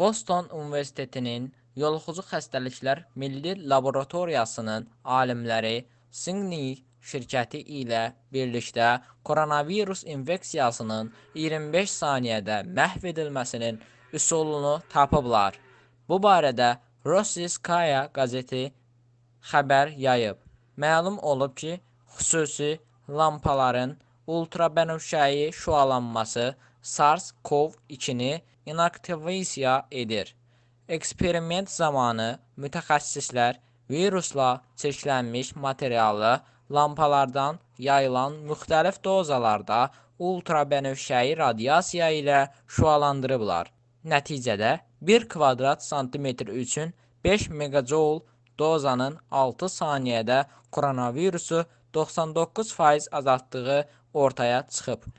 Boston Universitetinin Yoluxucu Xəstəliklər Milli Laboratoriyasının alimləri Singnik şirkəti ilə birlikdə koronavirus infeksiyasının 25 saniyədə məhv edilməsinin üsulunu tapıblar. Bu barədə Rossiyskaya qəzeti xəbər yayıb. Məlum olub ki, xüsusi lampaların ultrabənövşəyi şüalanması SARS-CoV-2-ni inaktivasiya edir. Eksperiment zamanı mütəxəssislər virusla çirklənmiş materialı lampalardan yayılan müxtəlif dozalarda ultrabənövşəyi radiasiya ilə şüalandırıblar. Nəticədə 1 kvadrat santimetr üçün 5 megajoul dozanın 6 saniyədə koronavirusu 99% azaltdığı ortaya çıxıb.